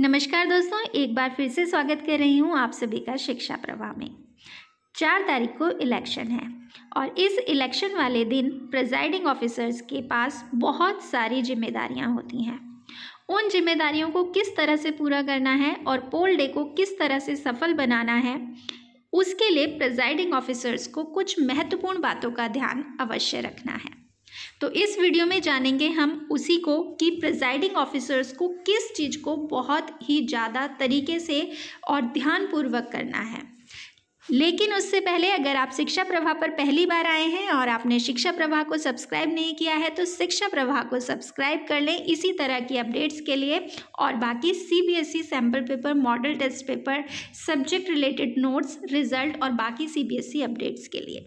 नमस्कार दोस्तों एक बार फिर से स्वागत कर रही हूँ आप सभी का शिक्षा प्रवाह में चार तारीख को इलेक्शन है और इस इलेक्शन वाले दिन प्रेजाइडिंग ऑफिसर्स के पास बहुत सारी जिम्मेदारियाँ होती हैं उन जिम्मेदारियों को किस तरह से पूरा करना है और पोल डे को किस तरह से सफल बनाना है उसके लिए प्रेजाइडिंग ऑफिसर्स को कुछ महत्वपूर्ण बातों का ध्यान अवश्य रखना है तो इस वीडियो में जानेंगे हम उसी को कि प्रिजाइडिंग ऑफिसर्स को किस चीज़ को बहुत ही ज़्यादा तरीके से और ध्यानपूर्वक करना है लेकिन उससे पहले अगर आप शिक्षा प्रवाह पर पहली बार आए हैं और आपने शिक्षा प्रवाह को सब्सक्राइब नहीं किया है तो शिक्षा प्रवाह को सब्सक्राइब कर लें इसी तरह की अपडेट्स के लिए और बाकी CBSE sample paper model test paper subject related notes result और बाकी सीबीएसई अपडेट्स e के लिए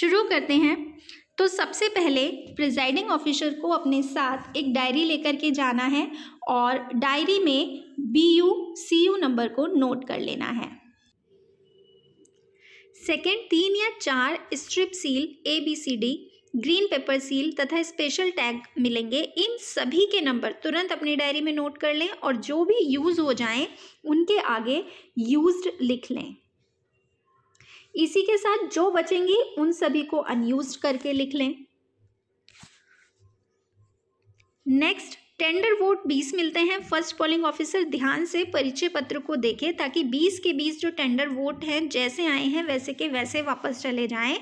शुरू करते हैं तो सबसे पहले प्रिजाइडिंग ऑफिसर को अपने साथ एक डायरी लेकर के जाना है और डायरी में B U C U number को नोट कर लेना है सेकेंड तीन या चार strip seal A B C D green paper seal तथा स्पेशल टैग मिलेंगे इन सभी के नंबर तुरंत अपनी डायरी में नोट कर लें और जो भी यूज़ हो जाएं उनके आगे यूज्ड लिख लें इसी के साथ जो बचेंगी उन सभी को अनयूज करके लिख लें नेक्स्ट टेंडर वोट 20 मिलते हैं फर्स्ट पोलिंग ऑफिसर ध्यान से परिचय पत्र को देखे ताकि 20 के 20 जो टेंडर वोट हैं जैसे आए हैं वैसे के वैसे वापस चले जाएं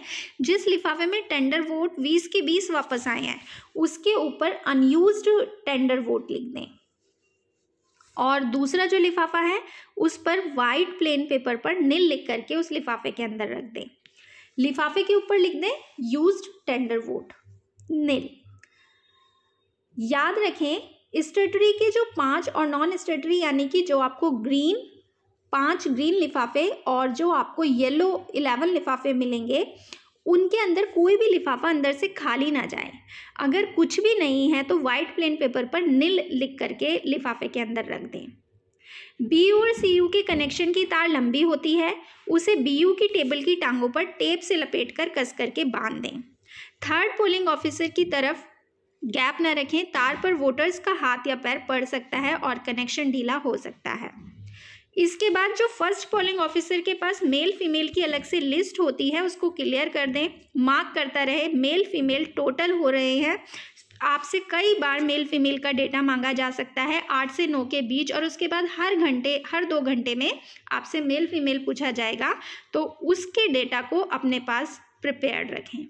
जिस लिफाफे में टेंडर वोट 20 के 20 वापस आए हैं उसके ऊपर अनयूज्ड टेंडर वोट लिख दें और दूसरा जो लिफाफा है उस पर वाइट प्लेन पेपर पर नील लिख करके उस लिफाफे के अंदर रख दें लिफाफे के ऊपर लिख दें यूज टेंडर वोट नील याद रखें स्टेटरी के जो पांच और नॉन स्टेटरी यानी कि जो आपको ग्रीन पांच ग्रीन लिफाफे और जो आपको येलो इलेवन लिफाफे मिलेंगे उनके अंदर कोई भी लिफाफा अंदर से खाली ना जाए अगर कुछ भी नहीं है तो वाइट प्लेन पेपर पर नील लिख करके लिफाफे के अंदर रख दें बी और सी यू के कनेक्शन की तार लंबी होती है उसे बी यू की टेबल की टांगों पर टेप से लपेट कर कस करके बांध दें थर्ड पोलिंग ऑफिसर की तरफ गैप ना रखें तार पर वोटर्स का हाथ या पैर पड़ सकता है और कनेक्शन ढीला हो सकता है इसके बाद जो फर्स्ट पोलिंग ऑफिसर के पास मेल फीमेल की अलग से लिस्ट होती है उसको क्लियर कर दें मार्क करता रहे मेल फीमेल टोटल हो रहे हैं आपसे कई बार मेल फीमेल का डेटा मांगा जा सकता है आठ से नौ के बीच और उसके बाद हर घंटे हर दो घंटे में आपसे मेल फीमेल पूछा जाएगा तो उसके डेटा को अपने पास प्रिपेयर रखें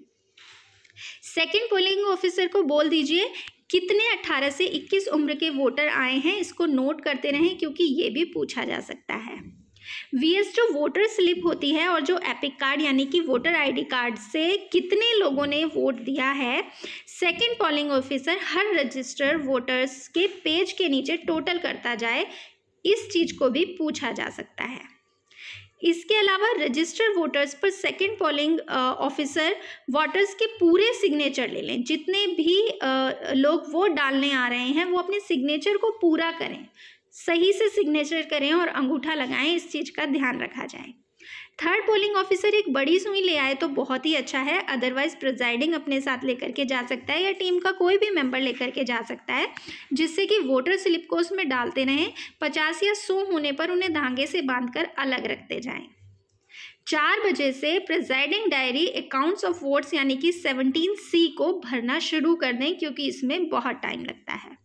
सेकेंड पोलिंग ऑफिसर को बोल दीजिए कितने 18 से 21 उम्र के वोटर आए हैं इसको नोट करते रहें क्योंकि ये भी पूछा जा सकता है वीएस जो वोटर स्लिप होती है और जो एपिक कार्ड यानी कि वोटर आईडी कार्ड से कितने लोगों ने वोट दिया है सेकंड पोलिंग ऑफिसर हर रजिस्टर वोटर्स के पेज के नीचे टोटल करता जाए इस चीज़ को भी पूछा जा सकता है इसके अलावा रजिस्टर्ड वोटर्स पर सेकंड पोलिंग ऑफिसर वोटर्स के पूरे सिग्नेचर ले लें जितने भी uh, लोग वोट डालने आ रहे हैं वो अपने सिग्नेचर को पूरा करें सही से सिग्नेचर करें और अंगूठा लगाएं इस चीज़ का ध्यान रखा जाए थर्ड पोलिंग ऑफिसर एक बड़ी सुई ले आए तो बहुत ही अच्छा है अदरवाइज प्रिजाइडिंग अपने साथ लेकर के जा सकता है या टीम का कोई भी मेंबर लेकर के जा सकता है जिससे कि वोटर स्लिप को उसमें डालते रहें पचास या सौ होने पर उन्हें धागे से बांधकर अलग रखते जाएं चार बजे से presiding diary accounts of votes यानी कि सेवनटीन सी को भरना शुरू कर दें क्योंकि इसमें बहुत टाइम लगता है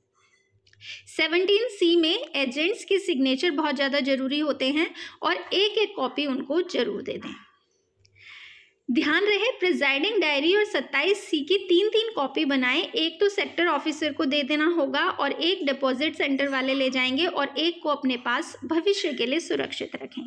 सेवनटीन सी में एजेंट्स के सिग्नेचर बहुत ज़्यादा ज़रूरी होते हैं और एक एक कॉपी उनको ज़रूर दे दें ध्यान रहे प्रिजाइडिंग डायरी और सत्ताईस सी की तीन तीन कॉपी बनाएं एक तो सेक्टर ऑफिसर को दे देना होगा और एक डिपॉजिट सेंटर वाले ले जाएंगे और एक को अपने पास भविष्य के लिए सुरक्षित रखें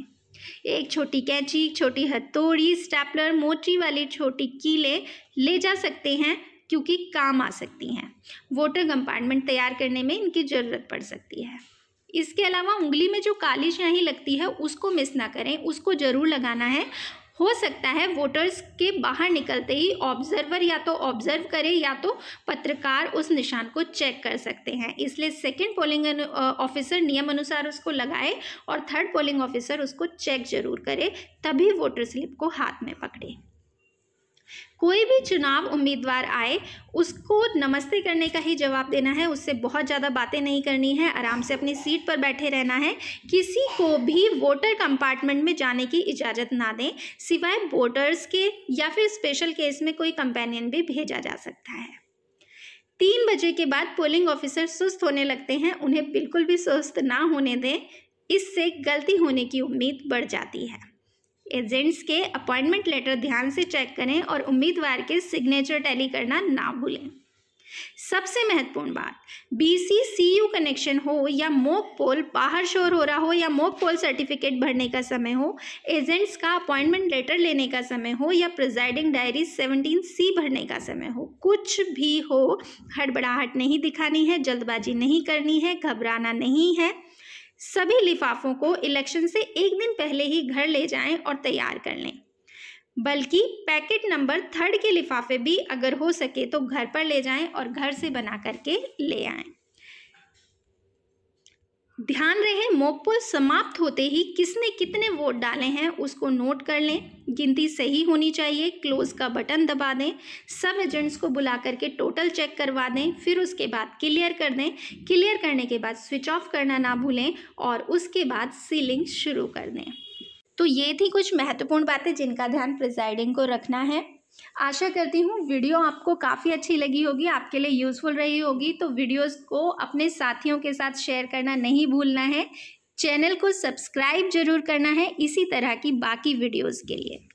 एक छोटी कैंची छोटी हथौड़ी स्टैपलर मोटी वाली छोटी कीले ले जा सकते हैं क्योंकि काम आ सकती हैं वोटर कंपार्टमेंट तैयार करने में इनकी ज़रूरत पड़ सकती है इसके अलावा उंगली में जो काली शाही लगती है उसको मिस ना करें उसको ज़रूर लगाना है हो सकता है वोटर्स के बाहर निकलते ही ऑब्जर्वर या तो ऑब्जर्व करे या तो पत्रकार उस निशान को चेक कर सकते हैं इसलिए सेकेंड पोलिंग ऑफिसर नियम अनुसार उसको लगाए और थर्ड पोलिंग ऑफिसर उसको चेक जरूर करे तभी वोटर स्लिप को हाथ में पकड़े कोई भी चुनाव उम्मीदवार आए उसको नमस्ते करने का ही जवाब देना है उससे बहुत ज़्यादा बातें नहीं करनी है आराम से अपनी सीट पर बैठे रहना है किसी को भी वोटर कंपार्टमेंट में जाने की इजाज़त ना दें सिवाय वोटर्स के या फिर स्पेशल केस में कोई कंपेनियन भी भेजा जा सकता है तीन बजे के बाद पोलिंग ऑफिसर सुस्त होने लगते हैं उन्हें बिल्कुल भी सुस्त ना होने दें इससे गलती होने की उम्मीद बढ़ जाती है एजेंट्स के अपॉइंटमेंट लेटर ध्यान से चेक करें और उम्मीदवार के सिग्नेचर टैली करना ना भूलें सबसे महत्वपूर्ण बात बीसीसीयू कनेक्शन हो या मोक पोल बाहर शोर हो रहा हो या मोक पोल सर्टिफिकेट भरने का समय हो एजेंट्स का अपॉइंटमेंट लेटर लेने का समय हो या प्रिजाइडिंग डायरी सेवनटीन सी भरने का समय हो कुछ भी हो हड़बड़ाहट नहीं दिखानी है जल्दबाजी नहीं करनी है घबराना नहीं है सभी लिफाफों को इलेक्शन से एक दिन पहले ही घर ले जाएं और तैयार कर लें बल्कि पैकेट नंबर थर्ड के लिफाफे भी अगर हो सके तो घर पर ले जाएं और घर से बना करके ले आएं ध्यान रहे मोकपोल समाप्त होते ही किसने कितने वोट डाले हैं उसको नोट कर लें गिनती सही होनी चाहिए क्लोज का बटन दबा दें सब एजेंट्स को बुला करके टोटल चेक करवा दें फिर उसके बाद क्लियर कर दें क्लियर करने के बाद स्विच ऑफ करना ना भूलें और उसके बाद सीलिंग शुरू कर दें तो ये थी कुछ महत्वपूर्ण बातें जिनका ध्यान प्रिजाइडिंग को रखना है आशा करती हूँ वीडियो आपको काफ़ी अच्छी लगी होगी आपके लिए यूज़फुल रही होगी तो वीडियोस को अपने साथियों के साथ शेयर करना नहीं भूलना है चैनल को सब्सक्राइब जरूर करना है इसी तरह की बाकी वीडियोज़ के लिए